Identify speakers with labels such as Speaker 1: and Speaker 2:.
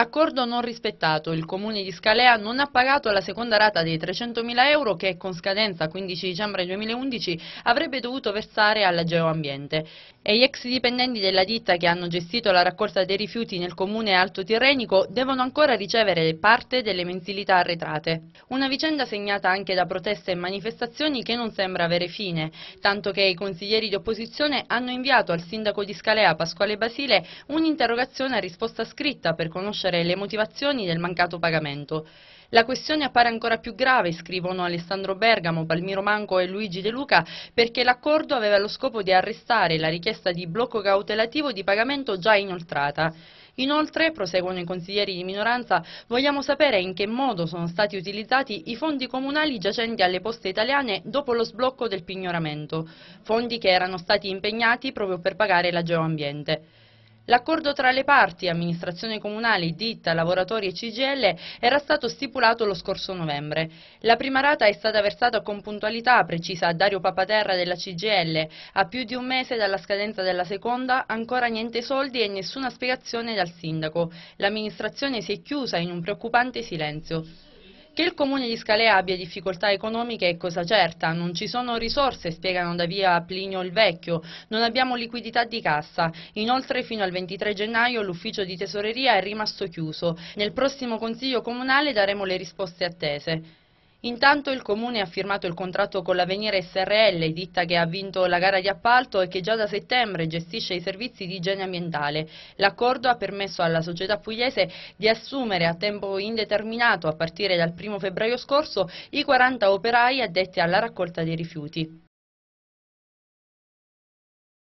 Speaker 1: Accordo non rispettato, il comune di Scalea non ha pagato la seconda rata dei 300.000 euro che con scadenza 15 dicembre 2011 avrebbe dovuto versare alla Geoambiente. E gli ex dipendenti della ditta che hanno gestito la raccolta dei rifiuti nel comune Alto Tirrenico devono ancora ricevere parte delle mensilità arretrate. Una vicenda segnata anche da proteste e manifestazioni che non sembra avere fine, tanto che i consiglieri di opposizione hanno inviato al sindaco di Scalea Pasquale Basile un'interrogazione a risposta scritta per conoscere conoscere le motivazioni del mancato pagamento. La questione appare ancora più grave, scrivono Alessandro Bergamo, Palmiro Manco e Luigi De Luca, perché l'accordo aveva lo scopo di arrestare la richiesta di blocco cautelativo di pagamento già inoltrata. Inoltre, proseguono i consiglieri di minoranza, vogliamo sapere in che modo sono stati utilizzati i fondi comunali giacenti alle poste italiane dopo lo sblocco del pignoramento, fondi che erano stati impegnati proprio per pagare la geoambiente. L'accordo tra le parti, amministrazione comunale, ditta, lavoratori e CGL, era stato stipulato lo scorso novembre. La prima rata è stata versata con puntualità, precisa a Dario Papaterra della CGL. A più di un mese dalla scadenza della seconda, ancora niente soldi e nessuna spiegazione dal sindaco. L'amministrazione si è chiusa in un preoccupante silenzio. Che il comune di Scalea abbia difficoltà economiche è cosa certa, non ci sono risorse, spiegano da via Plinio il Vecchio, non abbiamo liquidità di cassa. Inoltre fino al 23 gennaio l'ufficio di tesoreria è rimasto chiuso. Nel prossimo Consiglio Comunale daremo le risposte attese. Intanto il Comune ha firmato il contratto con l'Avenire SRL, ditta che ha vinto la gara di appalto e che già da settembre gestisce i servizi di igiene ambientale. L'accordo ha permesso alla società pugliese di assumere a tempo indeterminato, a partire dal 1 febbraio scorso, i 40 operai addetti alla raccolta dei rifiuti.